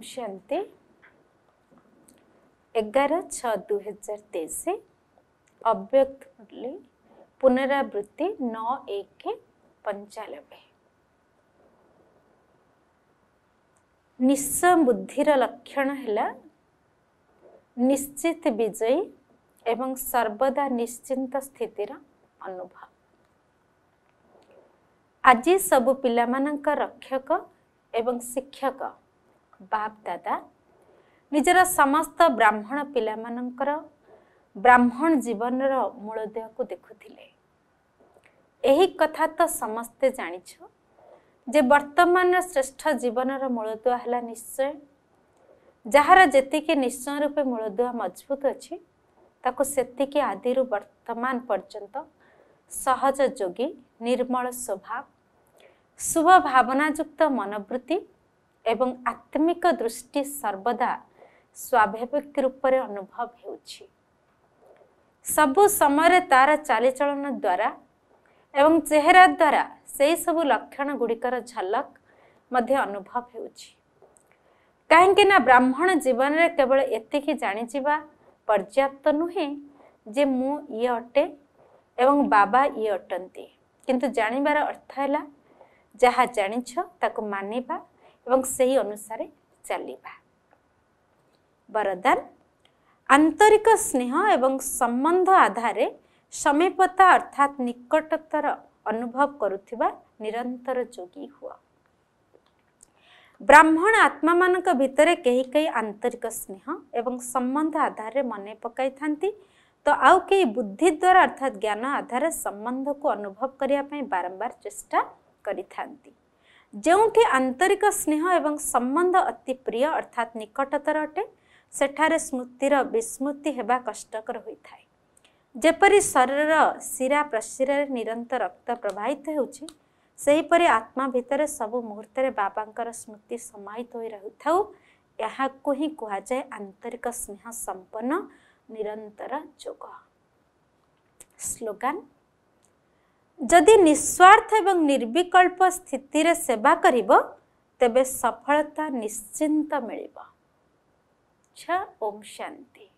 ओम शांति ग्यारह दुहजार तेईस अव्यक्त मुरली पुनरावृत्ति नौ एक पंचानबे निश्चय बुद्धि लक्षण है निश्चित विजयी एवं सर्वदा निश्चिंत स्थितर अनुभव आज सब पिला रक्षक एवं शिक्षक ବାପ ଦାଦା ନିଜର ସମସ୍ତ ବ୍ରାହ୍ମଣ ପିଲାମାନଙ୍କର ବ୍ରାହ୍ମଣ ଜୀବନର ମୂଳଦେହକୁ ଦେଖୁଥିଲେ ଏହି କଥା ତ ସମସ୍ତେ ଜାଣିଛୁ ଯେ ବର୍ତ୍ତମାନର ଶ୍ରେଷ୍ଠ ଜୀବନର ମୂଳଦୁଆ ହେଲା ନିଶ୍ଚୟ ଯାହାର ଯେତିକି ନିଶ୍ଚୟ ରୂପେ ମୂଳଦୁଆ ମଜବୁତ ଅଛି ତାକୁ ସେତିକି ଆଦିରୁ ବର୍ତ୍ତମାନ ପର୍ଯ୍ୟନ୍ତ ସହଜ ଯୋଗୀ ନିର୍ମଳ ସ୍ୱଭାବ ଶୁଭ ଭାବନାଯୁକ୍ତ ମନୋବୃତ୍ତି ଏବଂ ଆତ୍ମିକ ଦୃଷ୍ଟି ସର୍ବଦା ସ୍ୱାଭାବିକ ରୂପରେ ଅନୁଭବ ହେଉଛି ସବୁ ସମୟରେ ତାର ଚାଲିଚଳନ ଦ୍ୱାରା ଏବଂ ଚେହେରା ଦ୍ୱାରା ସେହିସବୁ ଲକ୍ଷଣ ଗୁଡ଼ିକର ଝଲକ ମଧ୍ୟ ଅନୁଭବ ହେଉଛି କାହିଁକି ନା ବ୍ରାହ୍ମଣ ଜୀବନରେ କେବଳ ଏତିକି ଜାଣିଯିବା ପର୍ଯ୍ୟାପ୍ତ ନୁହେଁ ଯେ ମୁଁ ଇଏ ଅଟେ ଏବଂ ବାବା ଇଏ ଅଟନ୍ତି କିନ୍ତୁ ଜାଣିବାର ଅର୍ଥ ହେଲା ଯାହା ଜାଣିଛ ତାକୁ ମାନିବା ଏବଂ ସେହି ଅନୁସାରେ ଚାଲିବା ବରଦାନ ଆନ୍ତରିକ ସ୍ନେହ ଏବଂ ସମ୍ବନ୍ଧ ଆଧାରରେ ସମୀପତା ଅର୍ଥାତ୍ ନିକଟତର ଅନୁଭବ କରୁଥିବା ନିରନ୍ତର ଯୋଗୀ ହୁଅ ବ୍ରାହ୍ମଣ ଆତ୍ମାମାନଙ୍କ ଭିତରେ କେହି କେହି ଆନ୍ତରିକ ସ୍ନେହ ଏବଂ ସମ୍ବନ୍ଧ ଆଧାରରେ ମନେ ପକାଇଥାନ୍ତି ତ ଆଉ କେହି ବୁଦ୍ଧି ଦ୍ୱାରା ଅର୍ଥାତ୍ ଜ୍ଞାନ ଆଧାରରେ ସମ୍ବନ୍ଧକୁ ଅନୁଭବ କରିବା ପାଇଁ ବାରମ୍ବାର ଚେଷ୍ଟା କରିଥାନ୍ତି ଯେଉଁଠି ଆନ୍ତରିକ ସ୍ନେହ ଏବଂ ସମ୍ବନ୍ଧ ଅତି ପ୍ରିୟ ଅର୍ଥାତ୍ ନିକଟତର ଅଟେ ସେଠାରେ ସ୍ମୃତିର ବିସ୍ମୃତି ହେବା କଷ୍ଟକର ହୋଇଥାଏ ଯେପରି ଶରୀରର ଶିରା ପ୍ରଶିରାରେ ନିରନ୍ତର ରକ୍ତ ପ୍ରବାହିତ ହେଉଛି ସେହିପରି ଆତ୍ମା ଭିତରେ ସବୁ ମୁହୂର୍ତ୍ତରେ ବାବାଙ୍କର ସ୍ମୃତି ସମାହିତ ହୋଇ ରହିଥାଉ ଏହାକୁ ହିଁ କୁହାଯାଏ ଆନ୍ତରିକ ସ୍ନେହ ସମ୍ପନ୍ନ ନିରନ୍ତର ଯୋଗ ସ୍ଲୋଗାନ୍ ଯଦି ନିଃସ୍ୱାର୍ଥ ଏବଂ ନିର୍ବିକଳ୍ପ ସ୍ଥିତିରେ ସେବା କରିବ ତେବେ ସଫଳତା ନିଶ୍ଚିନ୍ତ ମିଳିବ ଛ ଓମ୍